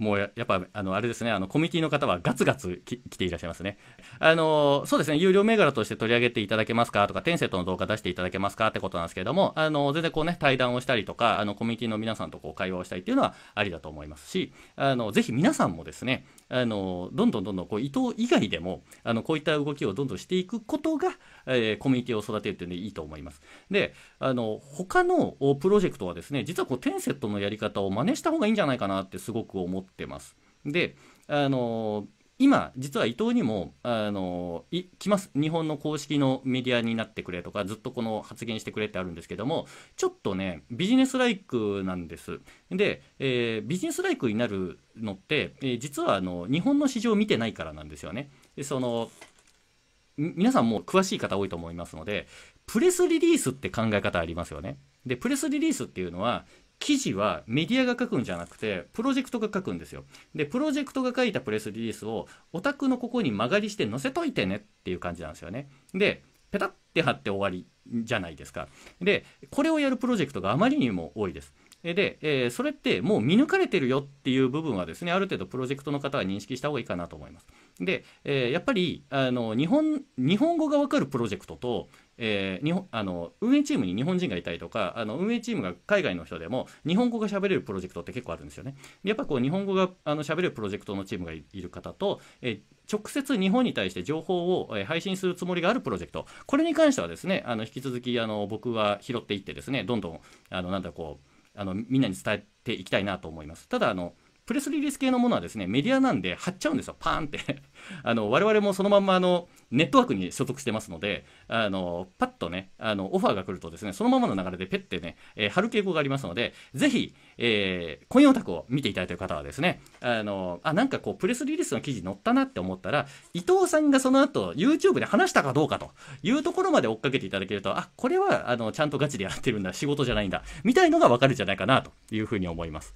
もうやっぱ、あの、あれですね、あの、コミュニティの方はガツガツき来ていらっしゃいますね。あの、そうですね、有料銘柄として取り上げていただけますかとか、天性との動画出していただけますかってことなんですけれども、あの、全然こうね、対談をしたりとか、あの、コミュニティの皆さんとこう会話をしたりっていうのはありだと思いますし、あの、ぜひ皆さんもですね、あのどんどんどんどんこう伊藤以外でもあのこういった動きをどんどんしていくことが、えー、コミュニティを育てるというのでいいと思います。であの他のプロジェクトはですね実はこうテンセットのやり方を真似した方がいいんじゃないかなってすごく思ってます。であのー今、実は伊藤にも、あの、い、来ます。日本の公式のメディアになってくれとか、ずっとこの発言してくれってあるんですけども、ちょっとね、ビジネスライクなんです。で、えー、ビジネスライクになるのって、えー、実はあの、日本の市場を見てないからなんですよね。でその、皆さんも詳しい方多いと思いますので、プレスリリースって考え方ありますよね。で、プレスリリースっていうのは、記事はメディアが書くんじゃなくて、プロジェクトが書くんですよ。で、プロジェクトが書いたプレスリリースを、オタクのここに間借りして載せといてねっていう感じなんですよね。で、ペタって貼って終わりじゃないですか。で、これをやるプロジェクトがあまりにも多いです。で、えー、それってもう見抜かれてるよっていう部分はですね、ある程度プロジェクトの方は認識した方がいいかなと思います。で、えー、やっぱりあの日本日本語が分かるプロジェクトと、えー、日本あの運営チームに日本人がいたりとかあの運営チームが海外の人でも日本語が喋れるプロジェクトって結構あるんですよね。やっぱこう日本語があの喋れるプロジェクトのチームがいる方と、えー、直接日本に対して情報を配信するつもりがあるプロジェクトこれに関してはですねあの引き続きあの僕は拾っていってですねどんどんあのなんだこうあのみんなに伝えていきたいなと思います。ただあのプレスリリース系のものはですねメディアなんで貼っちゃうんですよパーンって あの我々もそのまんまあのネットワークに所属してますので、あの、パッとね、あの、オファーが来るとですね、そのままの流れでペッてね、えー、貼る傾向がありますので、ぜひ、えー、コインオタクを見ていただいている方はですね、あの、あ、なんかこう、プレスリリースの記事載ったなって思ったら、伊藤さんがその後、YouTube で話したかどうかというところまで追っかけていただけると、あ、これは、あの、ちゃんとガチでやってるんだ、仕事じゃないんだ、みたいのがわかるんじゃないかなというふうに思います。